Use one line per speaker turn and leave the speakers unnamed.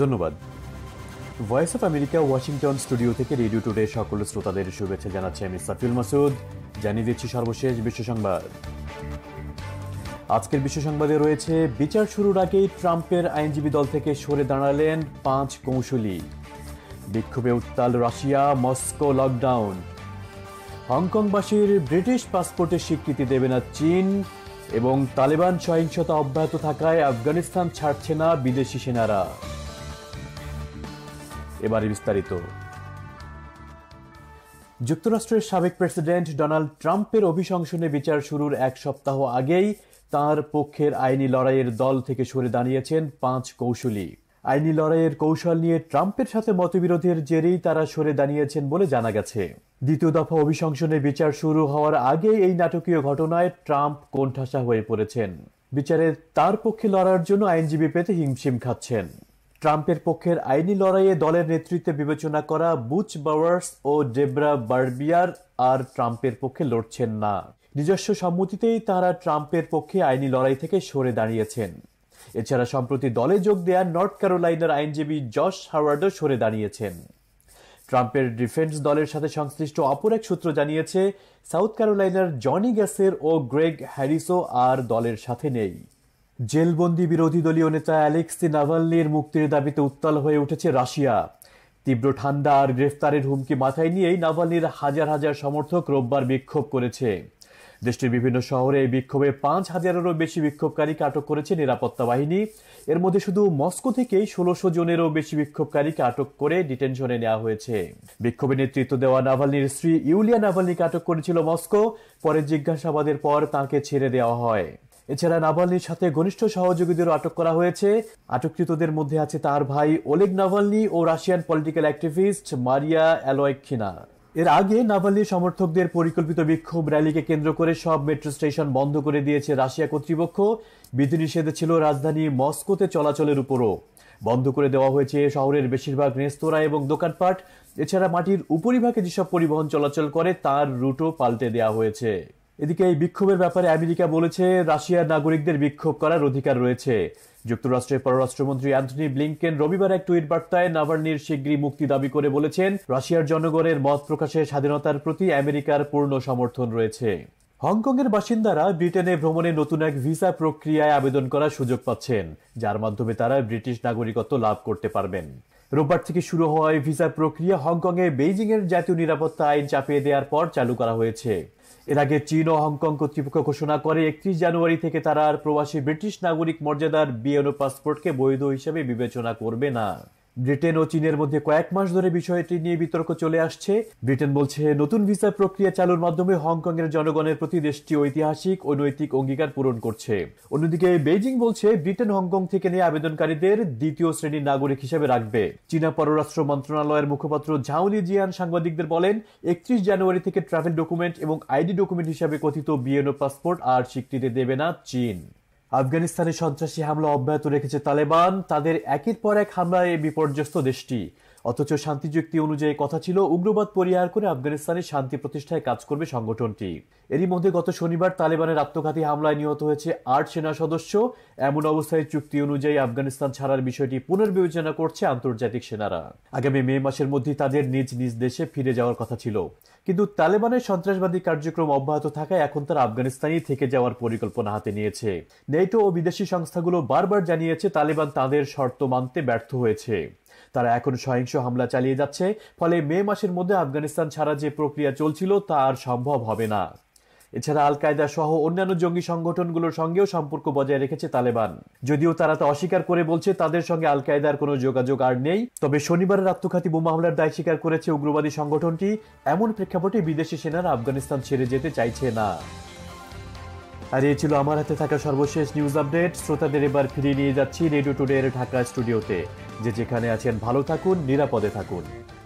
ধন্যবাদ voice of America Washington studio থেকে radio today সকল শ্রোতাদের শুভেচ্ছা জানাচ্ছি আমি সাফিউল মাসুদ জানিয়ে দিচ্ছি সর্বশেষ বিশ্ব সংবাদ আজকের বিশ্ব সংবাদে রয়েছে বিচার শুরুর আগেই ট্রাম্পের আইনজীবী দল থেকে সরে দাঁড়ালেন পাঁচ কৌশলী বিক্ষোভে উত্তাল রাশিয়া মস্কো লকডাউন হংকংবাসীর ব্রিটিশ পাসপোর্টের স্বীকৃতি দেবে না চীন এবং তালেবান সহিংসতা অব্যাহত থাকায় আফগানিস্তান ছাড়ছে না বিদেশি সেনারা এবারে বিস্তারিত যুক্তরাষ্ট্রের সাবেক প্রেসিডেন্ট ডোনাল্ড ট্রাম্পের অভিশংসনে বিচার শুরুর এক সপ্তাহ আগেই তার পক্ষের আইনি লড়াইয়ের দল থেকে সরে দাঁড়িয়েছেন পাঁচ কৌশলী আইনি লড়াইয়ের কৌশল নিয়ে ট্রাম্পের সাথে মতবিরোধের জেরেই তারা সরে দাঁড়িয়েছেন বলে জানা গেছে দ্বিতীয় দফা অভিশংসনে বিচার শুরু হওয়ার আগে এই নাটকীয় ঘটনায় ট্রাম্প কোণঠাসা হয়ে পড়েছেন বিচারে তার পক্ষে লড়ার জন্য আইনজীবী পেতে হিমশিম খাচ্ছেন ট্রাম্পের পক্ষের আইনি লড়াইয়ে দলের নেতৃত্বে বিবেচনা করা বুচ বাওয়ার্স ও ডেব্রা বার্বিয়ার আর ট্রাম্পের পক্ষে লড়ছেন না নিজস্ব সম্মতিতেই তারা ট্রাম্পের পক্ষে আইনি লড়াই থেকে সরে দাঁড়িয়েছেন এছাড়া সম্প্রতি দলে যোগ দেয়া নর্থ ক্যারোলাইনার আইনজীবী জশ হাওয়ার্ডও সরে দাঁড়িয়েছেন ট্রাম্পের ডিফেন্স দলের সাথে সংশ্লিষ্ট অপর এক সূত্র জানিয়েছে সাউথ ক্যারোলাইনার জনি গ্যাসের ও গ্রেগ হ্যারিসও আর দলের সাথে নেই জেলবন্দি বিরোধী দলীয় নেতা অ্যালেক্সি নাভালনির মুক্তির দাবিতে উত্তাল হয়ে উঠেছে রাশিয়া তীব্র ঠান্ডা আর গ্রেফতারের হুমকি মাথায় নিয়েই নাভালনির হাজার হাজার সমর্থক রোববার বিক্ষোভ করেছে দেশটির বিভিন্ন শহরে এই বিক্ষোভে পাঁচ হাজারেরও বেশি বিক্ষোভকারীকে আটক করেছে নিরাপত্তা বাহিনী এর মধ্যে শুধু মস্কো থেকেই ষোলোশো জনেরও বেশি বিক্ষোভকারীকে আটক করে ডিটেনশনে নেওয়া হয়েছে বিক্ষোভে নেতৃত্ব দেওয়া নাভালনির স্ত্রী ইউলিয়া নাভালনিকে আটক করেছিল মস্কো পরে জিজ্ঞাসাবাদের পর তাকে ছেড়ে দেওয়া হয় এছাড়া নাভালনির সাথে ঘনিষ্ঠ সহযোগীদেরও আটক করা হয়েছে আটককৃতদের মধ্যে আছে তার ভাই ওলেগ নাভালনি ও Russian political activist Maria Alyokhina এর আগে নাভালনির সমর্থকদের পরিকল্পিত বিক্ষোভ র্যালিকে কেন্দ্র করে সব মেট্রো স্টেশন বন্ধ করে দিয়েছে রাশিয়া কর্তৃপক্ষ বিধিনিষেধ ছিল রাজধানী মস্কোতে চলাচলের উপরও বন্ধ করে দেওয়া হয়েছে শহরের বেশিরভাগ রেস্তোরাঁ এবং দোকানপাট এছাড়া মাটির উপরিভাগে যেসব পরিবহন চলাচল করে তার রুটও পাল্টে দেওয়া হয়েছে এদিকে এই বিক্ষোভের ব্যাপারে আমেরিকা বলেছে রাশিয়ার নাগরিকদের বিক্ষোভ করার অধিকার রয়েছে যুক্তরাষ্ট্রের পররাষ্ট্রমন্ত্রী অ্যান্থনি ব্লিংকেন রবিবার এক টুইট বার্তায় নাভার্নির শীঘ্রই মুক্তি দাবি করে বলেছেন রাশিয়ার জনগণের মত প্রকাশের স্বাধীনতার প্রতি আমেরিকার পূর্ণ সমর্থন রয়েছে হংকংয়ের বাসিন্দারা ব্রিটেনে ভ্রমণে নতুন এক ভিসা প্রক্রিয়ায় আবেদন করার সুযোগ পাচ্ছেন যার মাধ্যমে তারা ব্রিটিশ নাগরিকত্ব লাভ করতে পারবেন রোববার থেকে শুরু হওয়া এই ভিসা প্রক্রিয়া হংকংয়ে বেইজিংয়ের জাতীয় নিরাপত্তা আইন চাপিয়ে দেওয়ার পর চালু করা হয়েছে এর আগে চীন ও হংকং কর্তৃপক্ষ ঘোষণা করে একত্রিশ জানুয়ারি থেকে তারা আর প্রবাসী ব্রিটিশ নাগরিক মর্যাদার বিএনও পাসপোর্টকে বৈধ হিসেবে বিবেচনা করবে না ব্রিটেন ও চীনের মধ্যে কয়েক মাস ধরে বিষয়টি নিয়ে বিতর্ক চলে আসছে ব্রিটেন বলছে নতুন ভিসা প্রক্রিয়া চালুর মাধ্যমে হংকং এর জনগণের প্রতি দেশটি ঐতিহাসিক ও নৈতিক অঙ্গীকার পূরণ করছে অন্যদিকে বেইজিং বলছে ব্রিটেন হংকং থেকে নিয়ে আবেদনকারীদের দ্বিতীয় শ্রেণীর নাগরিক হিসেবে রাখবে চীনা পররাষ্ট্র মন্ত্রণালয়ের মুখপাত্র ঝাউলি জিয়ান সাংবাদিকদের বলেন একত্রিশ জানুয়ারি থেকে ট্রাভেল ডকুমেন্ট এবং আইডি ডকুমেন্ট হিসাবে কথিত বিএনও পাসপোর্ট আর স্বীকৃতি দেবে না চীন আফগানিস্তানে সন্ত্রাসী হামলা অব্যাহত রেখেছে তালেবান তাদের একের পর এক হামলায় বিপর্যস্ত দেশটি অথচ শান্তি চুক্তি অনুযায়ী কথা ছিল উগ্রবাদ পরিহার করে আফগানিস্তানে শান্তি প্রতিষ্ঠায় কাজ করবে সংগঠনটি এরই মধ্যে গত শনিবার তালেবানের আত্মঘাতী হামলায় নিহত হয়েছে আট সেনা সদস্য এমন অবস্থায় চুক্তি অনুযায়ী আফগানিস্তান ছাড়ার বিষয়টি পুনর্বিবেচনা করছে আন্তর্জাতিক সেনারা আগামী মে মাসের মধ্যে তাদের নিজ নিজ দেশে ফিরে যাওয়ার কথা ছিল কিন্তু তালেবানের সন্ত্রাসবাদী কার্যক্রম অব্যাহত থাকায় এখন তারা আফগানিস্তানেই থেকে যাওয়ার পরিকল্পনা হাতে নিয়েছে নেটো ও বিদেশি সংস্থাগুলো বারবার জানিয়েছে তালেবান তাদের শর্ত মানতে ব্যর্থ হয়েছে তারা এখন সহিংস হামলা চালিয়ে যাচ্ছে ফলে মে মাসের মধ্যে আফগানিস্তান ছাড়া যে প্রক্রিয়া চলছিল তা আর সম্ভব হবে না এছাড়া আল কায়দা সহ অন্যান্য জঙ্গি সংগঠনগুলোর সঙ্গেও সম্পর্ক বজায় রেখেছে তালেবান যদিও তারা তা অস্বীকার করে বলছে তাদের সঙ্গে আল কায়দার কোনো যোগাযোগ আর নেই তবে শনিবারের আত্মঘাতী বোমা হামলার দায় স্বীকার করেছে উগ্রবাদী সংগঠনটি এমন প্রেক্ষাপটে বিদেশি সেনারা আফগানিস্তান ছেড়ে যেতে চাইছে না আর এই ছিল আমার হাতে থাকা সর্বশেষ নিউজ আপডেট শ্রোতাদের এবার ফিরিয়ে নিয়ে যাচ্ছি রেডিও টুডের ঢাকা স্টুডিওতে যে যেখানে আছেন ভালো থাকুন নিরাপদে থাকুন